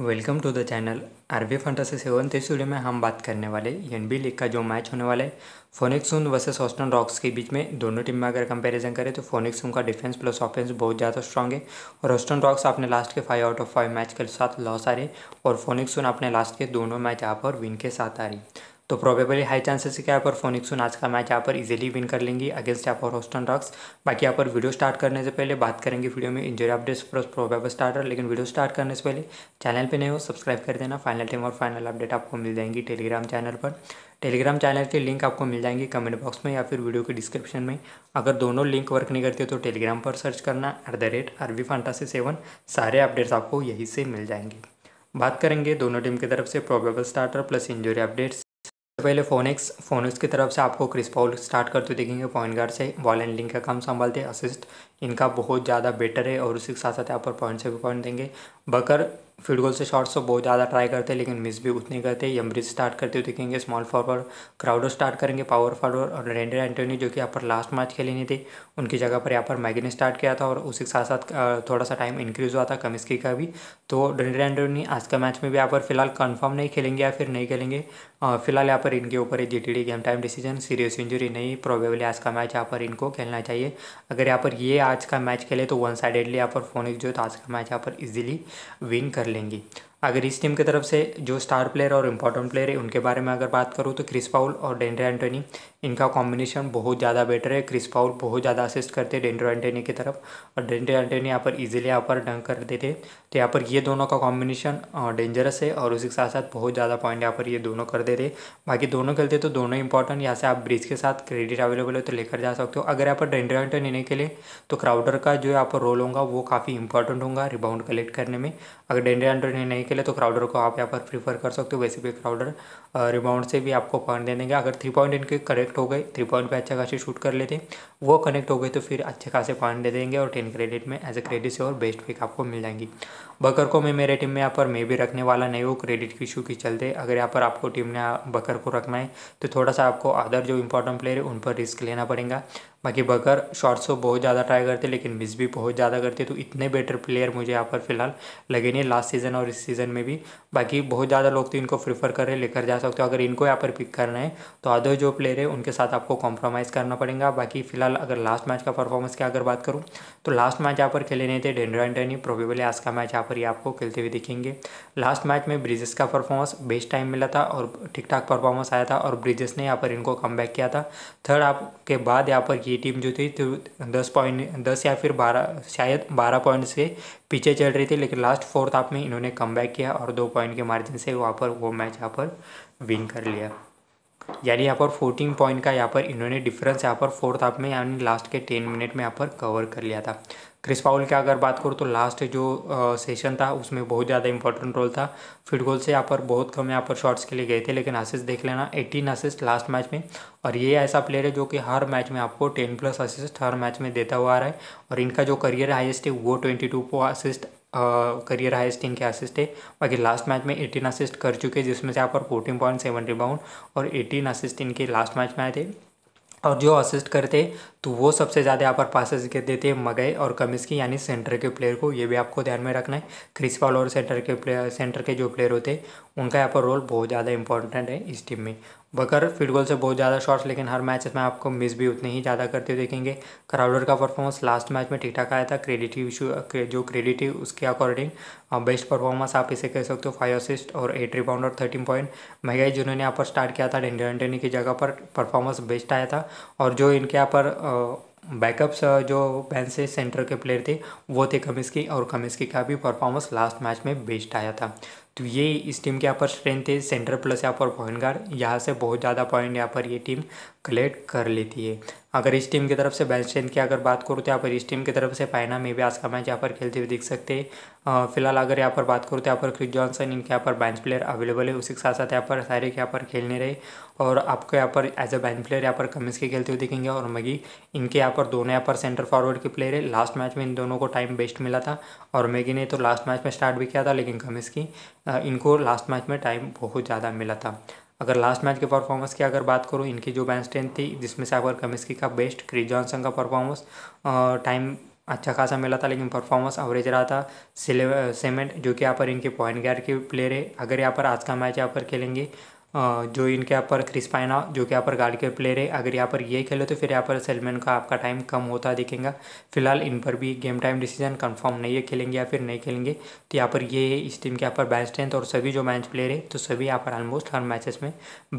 welcome to the channel RV fantasy seven इस studio में हम बात करने वाले एन बी लीग का जो मैच होने वाला है सुन वर्सेस ऑस्टन रॉक्स के बीच में दोनों टीम में अगर कंपैरिजन करें तो सुन का डिफेंस प्लस ऑफेंस बहुत ज़्यादा स्ट्रॉन्ग है और ऑस्टन रॉक्स अपने लास्ट के five out of five match के साथ लॉस आ रही और सुन अपने लास्ट के दोनों मैच यहाँ पर विन के साथ आ रही तो प्रोबेबली हाई चांसेस है कि यहाँ पर सुन आज का मैच यहाँ पर इजीली विन कर लेंगी अगेंस्ट यहाँ पर होस्टन रॉक्स बाकी यहाँ पर वीडियो स्टार्ट करने से पहले बात करेंगे वीडियो में injury updates plus probable starter लेकिन वीडियो स्टार्ट करने से पहले चैनल पे नहीं हो सब्सक्राइब कर देना फाइनल टाइम और फाइनल अपडेट आपको मिल जाएंगी टेलीग्राम चैनल पर टेलीग्राम चैनल के लिंक आपको मिल जाएंगे कमेंट बॉक्स में या फिर वीडियो के डिस्क्रिप्शन में अगर दोनों लिंक वर्क नहीं करते तो टेलीग्राम पर सर्च करना at the rate RV fantasy seven सारे अपडेट्स आपको यहीं से मिल जाएंगे बात करेंगे दोनों टीम की तरफ से probable starter plus injury updates तो पहले फोनिक्स फोनिक्स की तरफ से आपको क्रिस पॉल स्टार्ट करते देखेंगे पॉइंट गार्ड से बॉल एंड का काम संभालते असिस्ट इनका बहुत ज़्यादा बेटर है और उसी के साथ साथ यहाँ पर पॉइंट से भी पॉइंट देंगे बकर फील्ड गोल से शॉट्स तो बहुत ज़्यादा ट्राई करते हैं लेकिन मिस भी उतने करते हैं यमरीज स्टार्ट करते हुए देखेंगे स्मॉल फॉरवर्ड क्राउडर स्टार्ट करेंगे पावर फॉरवर्ड और रेंडर एंटोनी जो कि यहाँ पर लास्ट मैच खेली नहीं थी उनकी जगह पर यहाँ पर मैगनी स्टार्ट किया था और उसी के साथ साथ थोड़ा सा टाइम इंक्रीज़ हुआ था कमिस्की का भी तो रेंडर एंटोनी आज का मैच में भी यहाँ पर फिलहाल कन्फर्म नहीं खेलेंगे या फिर नहीं खेलेंगे फिलहाल यहाँ पर इनके ऊपर है जी game time decision serious injury नहीं प्रोबेबली आज का मैच यहाँ पर इनको खेलना चाहिए अगर यहाँ पर ये आज का मैच खेले तो वन साइडेडली यहाँ पर फोनिक जो है तो आज का मैच यहाँ पर इजीली विन कर लेंगी अगर इस टीम की तरफ से जो स्टार प्लेयर और इम्पॉर्टेंट प्लेयर है उनके बारे में अगर बात करूँ तो क्रिस पाउल और डेंड्रो एंटोनी इनका कॉम्बिनेशन बहुत ज़्यादा बेटर है क्रिस पाउल बहुत ज़्यादा असिस्ट करते हैं डेंड्रो एंटोनी की तरफ और डेंड्रो एंटोनी यहाँ पर इजीली यहाँ पर डंक कर देते तो यहाँ पर ये दोनों का कॉम्बिनेशन डेंजरस है और उसी के साथ साथ बहुत ज़्यादा पॉइंट यहाँ पर ये दोनों कर देते बाकी दोनों खेलते तो दोनों इंपॉर्टेंट यहाँ से आप ब्रिज के साथ क्रेडिट अवेलेबल है तो लेकर जा सकते हो अगर यहाँ पर डेंड्रो एंटोनी नहीं खेले तो क्राउडर का जो यहाँ पर रोल होगा वो काफ़ी इंपॉर्टेंट होगा रिबाउंड कलेक्ट करने में अगर डेंड्रो एंटोनी नहीं के लिए तो क्राउडर को आप यहाँ पर प्रीफर कर सकते हो वैसे भी क्राउडर रिबाउंड से भी आपको पॉइंट दे देंगे अगर थ्री पॉइंट इनके करेक्ट हो गए थ्री पॉइंट पे अच्छा खासी शूट कर लेते वो कनेक्ट हो गए तो फिर अच्छे खासे पॉइंट दे देंगे और टेन क्रेडिट में एज ए क्रेडिट से और बेस्ट पिक आपको मिल जाएंगी बकर को मैं मेरे टीम में यहाँ पर मैं भी रखने वाला नहीं हूँ क्रेडिट की इशू के चलते अगर यहाँ पर आपको टीम ने बकर को रखना है तो थोड़ा सा आपको अदर जो इंपॉर्टेंट प्लेयर है उन पर रिस्क लेना पड़ेगा बाकी बकर शॉट्स को बहुत ज़्यादा ट्राई करते लेकिन मिस भी बहुत ज़्यादा करते तो इतने बेटर प्लेयर मुझे यहाँ पर फिलहाल लगे नहीं लास्ट सीज़न और इस सीज़न में भी बाकी बहुत ज़्यादा लोग तो इनको प्रीफर कर रहे लेकर जा सकते हो अगर इनको यहाँ पर पिक करना है तो अदर जो प्लेयर है उनके साथ आपको कॉम्प्रोमाइज़ करना पड़ेगा बाकी फिलहाल अगर लास्ट मैच का परफॉर्मेंस की अगर बात करूँ तो लास्ट मैच यहाँ पर खेले नहीं थे डेंड्रा एंटनी प्रोबेबली आज का मैच यहाँ पर ही आपको खेलते हुए दिखेंगे लास्ट मैच में ब्रिजेस का परफॉर्मेंस बेस्ट टाइम मिला था और ठीक ठाक परफॉर्मेंस आया था और ब्रिजेस ने यहाँ पर इनको कम किया था थर्ड आपके बाद यहाँ पर ये टीम जो थी तो दस पॉइंट दस या फिर बारह शायद बारह पॉइंट से पीछे चल रही थी लेकिन लास्ट फोर्थ हाफ में इन्होंने कम किया और दो पॉइंट के मार्जिन से वहाँ पर वो मैच यहाँ पर विन कर लिया यानी यहाँ पर फोर्टीन पॉइंट का यहाँ पर इन्होंने डिफरेंस यहाँ पर फोर्थ हाफ में यानी लास्ट के टेन मिनट में यहाँ पर कवर कर लिया था क्रिस पाउल की अगर बात करूँ तो लास्ट जो सेशन था उसमें बहुत ज़्यादा इंपॉर्टेंट रोल था फील्ड गोल से यहाँ पर बहुत कम यहाँ पर शॉट्स के लिए गए थे लेकिन असिस्ट देख लेना एटीन असिस्ट लास्ट मैच में और ये ऐसा प्लेयर है जो कि हर मैच में आपको टेन प्लस असिस्ट हर मैच में देता हुआ आ रहा है और इनका जो करियर हाइस्ट है वो twenty two assist career highest इनके असिस्ट है बाकी लास्ट मैच में एटीन असिस्ट कर चुके जिसमें से यहाँ पर फोर्टीन पॉइंट सेवन रिबाउंड और एटीन असिस्ट इनके लास्ट मैच में आए थे और जो असिस्ट करते तो वो सबसे ज़्यादा यहाँ पर पासेस के देते हैं मगई और की यानी सेंटर के प्लेयर को ये भी आपको ध्यान में रखना है क्रिस पॉल और सेंटर के प्लेयर सेंटर के जो प्लेयर होते हैं उनका यहाँ पर रोल बहुत ज़्यादा इंपॉर्टेंट है इस टीम में बकर फील्ड गोल से बहुत ज़्यादा शॉट्स लेकिन हर मैच में आपको मिस भी उतने ही ज़्यादा करते हुए देखेंगे क्राउडर का परफॉर्मेंस लास्ट मैच में ठीक ठाक आया था क्रेडिटिव इशू जो क्रेडिटिव उसके अकॉर्डिंग बेस्ट परफॉर्मेंस आप इसे कह सकते हो फाइव असिस्ट और एट रिबाउंड और थर्टीन पॉइंट महंगाई जिन्होंने यहाँ पर स्टार्ट किया था डेंडर एंटनी की जगह पर परफॉर्मेंस बेस्ट आया था और जो इनके यहाँ पर बैकअप्स जो बैंक से सेंटर के प्लेयर थे वो थे कमिस्की और कमिस्की का भी परफॉर्मेंस लास्ट मैच में बेस्ट आया था तो ये इस टीम के यहाँ पर स्ट्रेंथ है सेंटर प्लस यहाँ पर पॉइंट गार्ड यहाँ से बहुत ज़्यादा पॉइंट यहाँ पर ये टीम कलेक्ट कर लेती है अगर इस टीम की तरफ से बेस्ट स्ट्रेंथ की अगर बात करूँ तो यहाँ पर इस टीम की तरफ से पाइना मे भी आज का मैच यहाँ पर खेलते हुए दिख सकते हैं फिलहाल अगर यहाँ पर बात करूँ तो यहाँ पर क्रिक जॉनसन इनके यहाँ पर बेंच प्लेयर अवेलेबल है उसी के साथ साथ यहाँ पर सारे यहाँ पर खेलने रहे और आपको यहाँ पर एज अ बेंच प्लेयर यहाँ पर कमिंस के खेलते हुए दिखेंगे और मगी इनके यहाँ पर दोनों यहाँ पर सेंटर फॉरवर्ड के प्लेयर है लास्ट मैच में इन दोनों को टाइम बेस्ट मिला था और मैगी ने तो लास्ट मैच में स्टार्ट भी किया था लेकिन कमिंस की इनको लास्ट मैच में टाइम बहुत ज़्यादा मिला था अगर लास्ट मैच के परफॉर्मेंस की अगर बात करूँ इनकी जो बैन स्ट्रेंथ थी जिसमें से अगर कमिस्की का बेस्ट क्रिस जॉनसन का परफॉर्मेंस टाइम अच्छा खासा मिला था लेकिन परफॉर्मेंस एवरेज रहा था सेमेंट जो कि यहाँ पर इनके पॉइंट गार्ड के प्लेयर है अगर यहाँ पर आज का मैच यहाँ पर खेलेंगे जो इनके यहाँ पर क्रिस्पाइना जो कि यहाँ पर गार्ड के प्लेयर है अगर यहाँ पर ये खेले तो फिर यहाँ पर सेलमैन का आपका टाइम कम होता दिखेगा फिलहाल इन पर भी गेम टाइम डिसीजन कंफर्म नहीं है खेलेंगे या फिर नहीं खेलेंगे तो यहाँ पर ये है इस टीम के यहाँ पर बेस्ट स्ट्रेंथ और सभी जो मैच प्लेयर है तो सभी यहाँ पर ऑलमोस्ट हर मैचेस में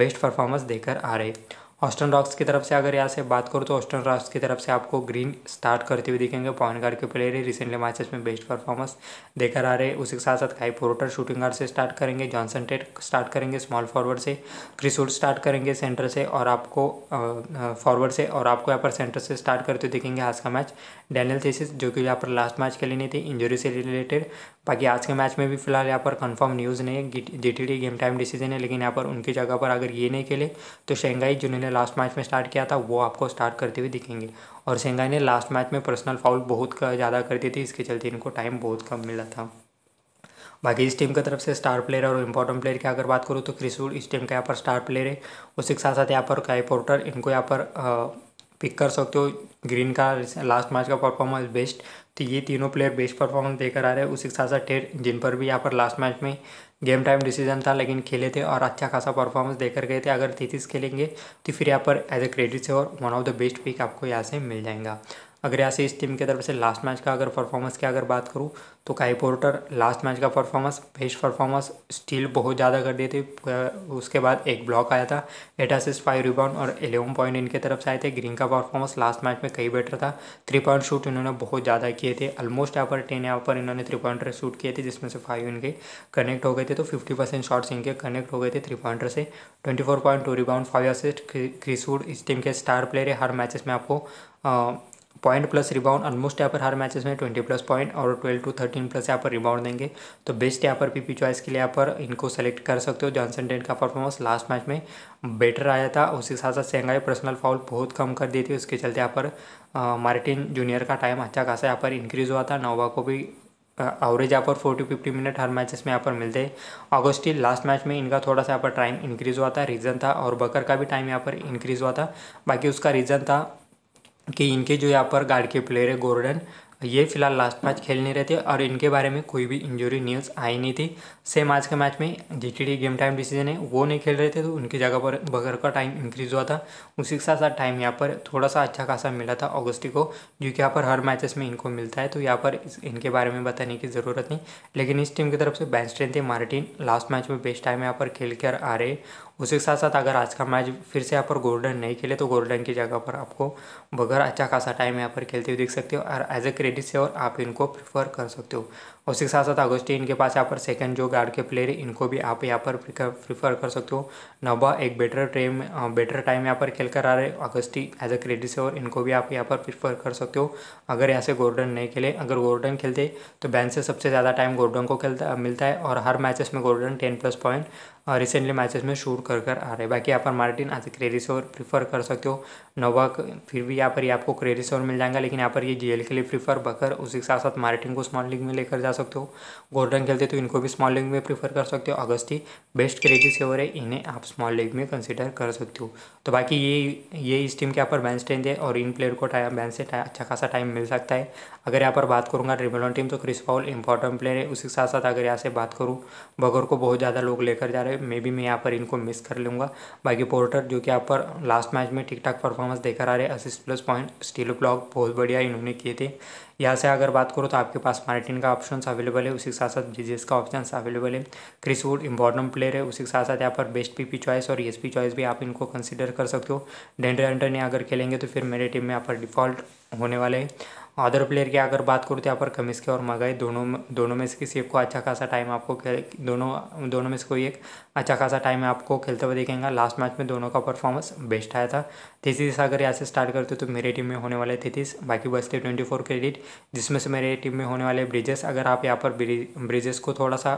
बेस्ट परफॉर्मेंस देकर आ रहे हैं ऑस्टन रॉक्स की तरफ से अगर यहाँ से बात करूँ तो ऑस्टन रॉक्स की तरफ से आपको ग्रीन स्टार्ट करते हुए दिखेंगे पॉइंट गार्ड के प्लेयर है रिसेंटली मैचेस में बेस्ट परफॉर्मेंस देकर आ रहे उसी के साथ साथ खाई पोर्टर शूटिंग गार्ड से स्टार्ट करेंगे जॉनसन टेट स्टार्ट करेंगे स्मॉल फॉरवर्ड से क्रिसूट स्टार्ट करेंगे सेंटर से और आपको फॉरवर्ड से और आपको यहाँ पर सेंटर से स्टार्ट करते हुए दिखेंगे आज का मैच डैनियल थीसिस जो कि यहाँ पर लास्ट मैच के लिए नहीं थी इंजरी से रिलेटेड बाकी आज के मैच में भी फिलहाल यहाँ पर कंफर्म न्यूज़ नहीं है जी गेम टाइम डिसीजन है लेकिन यहाँ पर उनकी जगह पर अगर ये नहीं खेले तो शेंगाई जूनियर ने लास्ट मैच में स्टार्ट किया था वो आपको स्टार्ट करते हुए दिखेंगे और सेंगाई ने लास्ट मैच में पर्सनल फाउल बहुत ज़्यादा कर दी थी इसके चलते इनको टाइम बहुत कम मिला था बाकी इस टीम की तरफ से स्टार प्लेयर और इम्पोर्टेंट प्लेयर की अगर बात करूँ तो क्रिसूल इस टीम का यहाँ पर स्टार प्लेयर है उसी के साथ साथ यहाँ पर काई पोर्टर इनको यहाँ पर पिक कर सकते हो ग्रीन का लास्ट मैच का परफॉर्मेंस बेस्ट तो ये तीनों प्लेयर बेस्ट परफॉर्मेंस देकर आ रहे हैं उसी के साथ साथ टेट जिन पर भी यहाँ पर लास्ट मैच में गेम टाइम डिसीजन था लेकिन खेले थे और अच्छा खासा परफॉर्मेंस देकर गए थे अगर तीतीस खेलेंगे तो फिर यहाँ पर एज ए क्रेडिट से और one of the best pick आपको यहाँ से मिल जाएगा अगर यहाँ से इस टीम की तरफ से लास्ट मैच का अगर परफॉर्मेंस की अगर बात करूँ तो काई पोर्टर लास्ट मैच का परफॉर्मेंस बेस्ट परफॉर्मेंस स्टील बहुत ज़्यादा कर दिए थे उसके बाद एक ब्लॉक आया था एट असिस्ट फाइव रिबाउंड और एलेवन पॉइंट इनके तरफ से आए थे ग्रीन का परफॉर्मेंस लास्ट मैच में कहीं बेटर था थ्री पॉइंट शूट इन्होंने बहुत ज़्यादा किए थे ऑलमोस्ट यहाँ पर टेन यहाँ पर इन्होंने थ्री पॉइंटर शूट किए थे जिसमें से फाइव इनके कनेक्ट हो गए थे तो फिफ्टी परसेंट शॉट्स इनके कनेक्ट हो गए थे थ्री पॉइंटर से twenty four point two rebound five assist Chris Wood इस टीम के स्टार प्लेयर है हर मैचेस में आपको पॉइंट प्लस रिबाउंड ऑलमोस्ट यहाँ पर हर मैचेस में ट्वेंटी प्लस पॉइंट और ट्वेल्व टू थर्टीन प्लस यहाँ पर रिबाउंड देंगे तो बेस्ट यहाँ पर पीपी चॉइस के लिए यहाँ पर इनको सेलेक्ट कर सकते हो जॉनसन टेन का परफॉर्मेंस लास्ट मैच में बेटर आया था उसके साथ साथ सेंगाई पर्सनल फाउल बहुत कम कर दी थी उसके चलते यहाँ पर मार्टिन जूनियर का टाइम अच्छा खासा यहाँ पर इंक्रीज़ हुआ था नोवा को भी एवरेज यहाँ पर फोर्टी फिफ्टी मिनट हर मैचेस में यहाँ पर मिलते हैं ऑगस्टी लास्ट मैच में इनका थोड़ा सा यहाँ पर टाइम इंक्रीज़ हुआ था रीज़न था और बकर का भी टाइम यहाँ पर इंक्रीज़ हुआ था बाकी उसका रीज़न था कि इनके जो यहाँ पर गार्ड के प्लेयर है गोर्डन ये फिलहाल लास्ट मैच खेल नहीं रहे थे और इनके बारे में कोई भी इंजरी न्यूज़ आई नहीं थी सेम आज के मैच में जी गेम टाइम डिसीजन है वो नहीं खेल रहे थे तो उनकी जगह पर बगर का टाइम इंक्रीज़ हुआ था उसी के साथ साथ टाइम यहाँ पर थोड़ा सा अच्छा खासा मिला था ऑगस्टी को जो कि यहाँ पर हर मैचेस में इनको मिलता है तो यहाँ पर इनके बारे में बताने की ज़रूरत नहीं लेकिन इस टीम की तरफ से बेस्ट स्ट्रेंथ है मार्टिन लास्ट मैच में बेस्ट टाइम यहाँ पर खेल कर आ रहे उसी के साथ साथ अगर आज का मैच फिर से यहाँ पर गोल्डन नहीं खेले तो गोल्डन की जगह पर आपको बगैर अच्छा खासा टाइम यहाँ पर खेलते हुए देख सकते हो और एज ए क्रेडिट से और आप इनको प्रीफर कर सकते हो उसी के साथ साथ अगस्टी इनके पास यहाँ पर सेकंड जो गार्ड के प्लेयर है इनको भी आप यहाँ पर प्रीफर कर सकते हो नवा एक बेटर टाइम बेटर टाइम यहाँ पर खेल कर आ रहे अगस्टी एज ए क्रेडिट से और इनको भी आप यहाँ पर प्रीफर कर सकते हो अगर यहाँ से गोल्डन नहीं खेले अगर गोल्डन खेलते तो बैन से सबसे ज़्यादा टाइम गोल्डन को खेलता मिलता है और हर मैचेस में golden ten plus point recently matches में शूट कर कर आ रहे हैं बाकी यहाँ पर मार्टिन आज क्रेडिस और से प्रीफर कर सकते हो नोवा फिर भी यहाँ पर ये आपको क्रेडिट और मिल जाएगा लेकिन यहाँ पर ये जेल के लिए प्रीफर बकर उसी के साथ साथ मार्टिन को स्मॉल लीग में लेकर जा सकते हो गोल्डन खेलते तो इनको भी स्मॉल लीग में प्रीफर कर सकते हो अगस्ती बेस्ट क्रेडिट सेवर है इन्हें आप स्मॉल लीग में कंसिडर कर सकते हो तो बाकी ये ये इस टीम के यहाँ पर बैंस स्टेंज है और इन प्लेयर को टाइम बैंस से अच्छा खासा टाइम मिल सकता है अगर यहाँ पर बात करूँगा ट्रिबल टीम तो क्रिस पाउल इंपॉर्टेंट प्लेयर है उसी के साथ साथ अगर यहाँ से बात करूँ बगर को बहुत ज़्यादा लोग लेकर जा रहे हैं मे बी मैं यहाँ पर इनको मिस कर लूँगा बाकी पोर्टर जो कि यहाँ पर लास्ट मैच में ठीक ठाक परफॉर्म परफॉर्मेंस देकर आ रहे assist plus point steal block बहुत बढ़िया इन्होंने किए थे यहाँ से अगर बात करो तो आपके पास मार्टिन का ऑप्शन अवेलेबल है उसी के साथ साथ ब्रिजेस का ऑप्शन अवेलेबल है क्रिस वुड इंपॉर्टेंट प्लेयर है उसी के साथ साथ यहाँ पर बेस्ट पीपी चॉइस और एस e चॉइस भी आप इनको कंसिडर कर सकते हो एंडर ने अगर खेलेंगे तो फिर मेरे टीम में यहाँ पर डिफॉल्ट होने वाले हैं अदर प्लेयर की अगर बात करूँ तो यहाँ पर कमिस्के और मगाई दोनों दोनों में से किसी एक को अच्छा खासा टाइम आपको खेल दोनों दोनों में से कोई एक अच्छा खासा टाइम आपको खेलते हुए देखेंगे लास्ट मैच में दोनों का परफॉर्मेंस बेस्ट आया था तेतीस अगर यहाँ से स्टार्ट करते तो मेरे टीम में होने वाले तेतीस बाकी बचते ट्वेंटी फोर क्रेडिट जिसमें से मेरे टीम में होने वाले ब्रिजेस अगर आप यहाँ पर ब्रिजेस को थोड़ा सा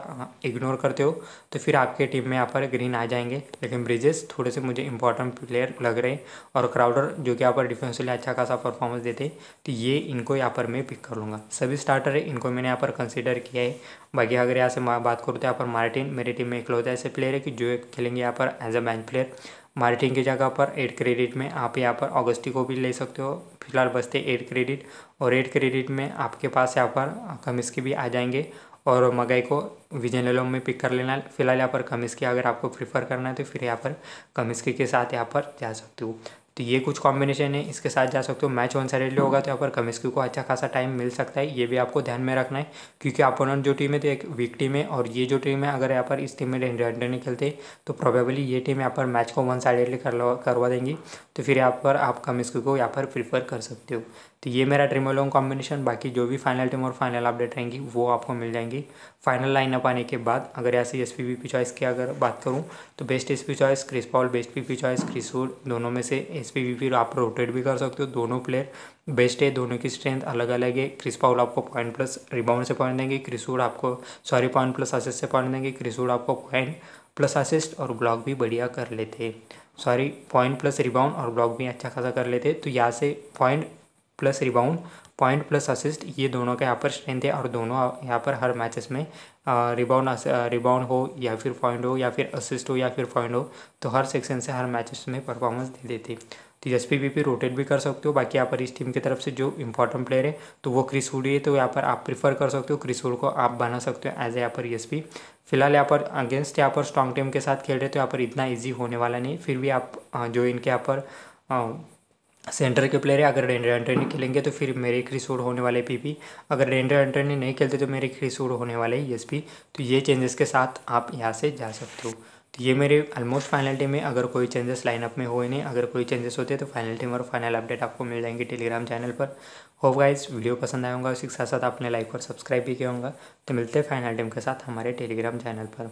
इग्नोर हाँ, करते हो तो फिर आपके टीम में यहाँ पर ग्रीन आ जाएंगे लेकिन ब्रिजेस थोड़े से मुझे इंपॉर्टेंट प्लेयर लग रहे और क्राउडर जो कि यहाँ पर डिफेंसली अच्छा खासा परफॉर्मेंस देते तो ये इनको इनको यहाँ पर मैं पिक कर लूँगा सभी स्टार्टर है इनको मैंने यहाँ पर कंसिडर किया है बाकी अगर यहाँ से बात करूँ तो यहाँ पर मार्टिन मेरी टीम में इकलौता ऐसे प्लेयर है कि जो खेलेंगे यहाँ पर as a bench player Martin की जगह पर एट क्रेडिट में आप यहाँ पर ऑगस्टी को भी ले सकते हो फिलहाल बचते एट क्रेडिट और एट क्रेडिट में आपके पास यहाँ पर कमिस के भी आ जाएंगे और मगई को विजन लेलोम में पिक कर लेना फिलहाल यहाँ पर कमिस की अगर आपको प्रीफर करना है तो फिर यहाँ पर कमिस्की के साथ यहाँ पर जा सकते हो तो ये कुछ कॉम्बिनेशन है इसके साथ जा सकते हो मैच वन साइडेडली होगा तो यहाँ पर कमिस्क्यू को अच्छा खासा टाइम मिल सकता है ये भी आपको ध्यान में रखना है क्योंकि अपोनेंट जो टीम है तो एक वीक टीम है और ये जो टीम है अगर यहाँ पर इस टीम में रेंडर नहीं खेलते तो प्रोबेबली ये टीम यहाँ पर मैच को वन साइडेडली करवा देंगी तो फिर यहाँ पर आप कमिस्क्यू को यहाँ पर प्रीफर कर सकते हो तो ये मेरा ट्रिमोलोंग कॉम्बिनेशन बाकी जो भी फाइनल टीम और फाइनल अपडेट रहेंगी वो आपको मिल जाएंगी फाइनल लाइनअप आने के बाद अगर यहाँ से एस पी चॉइस की अगर बात करूँ तो best S P choice Chris Paul best P choice Chris दोनों में से एस पी फिर आप रोटेट भी कर सकते हो दोनों प्लेयर बेस्ट है दोनों की स्ट्रेंथ अलग अलग है क्रिस पाउल आपको पॉइंट प्लस रिबाउंड से पॉइंट देंगे क्रिसूड आपको सॉरी पॉइंट प्लस असिस्ट से पॉइंट देंगे क्रिसूड आपको पॉइंट प्लस असिस्ट और ब्लॉक भी बढ़िया कर लेते हैं सॉरी पॉइंट प्लस रिबाउंड और ब्लॉक भी अच्छा खासा कर लेते तो यहाँ से point plus rebound point plus assist ये दोनों का यहाँ पर स्ट्रेंथ है और दोनों यहाँ पर हर मैचेस में रिबाउंड रिबाउंड हो या फिर पॉइंट हो या फिर असिस्ट हो या फिर पॉइंट हो तो हर सेक्शन से हर मैचेस में परफॉर्मेंस दे देते तो एस पी पे रोटेट भी कर सकते हो बाकी यहाँ पर इस टीम की तरफ से जो इंपॉर्टेंट प्लेयर है तो वो क्रिस वुड है तो यहाँ पर आप प्रीफर कर सकते हो क्रिस वुड को आप बना सकते हो एज ए यहाँ पर एस पी फिलहाल यहाँ पर अगेंस्ट यहाँ पर स्ट्रॉन्ग टीम के साथ खेल रहे तो यहाँ पर इतना ईजी होने वाला नहीं फिर भी आप जो इनके यहाँ पर सेंटर के प्लेयर है अगर डेंड्रा एंटनी खेलेंगे तो फिर मेरे रिसोड होने वाले पीपी अगर डेंड्रा एंटनी नहीं खेलते तो मेरे रिसोड होने वाले ईएसपी e तो ये चेंजेस के साथ आप यहाँ से जा सकते हो तो ये मेरे ऑलमोस्ट फाइनल टीम में अगर कोई चेंजेस लाइनअप में हुए नहीं अगर कोई चेंजेस होते हैं तो फाइनल टीम और फाइनल अपडेट आपको मिल जाएंगे टेलीग्राम चैनल पर होप गाइस वीडियो पसंद आया उसके साथ साथ आपने लाइक और सब्सक्राइब भी किया होगा तो मिलते हैं फाइनल टीम के साथ हमारे टेलीग्राम चैनल पर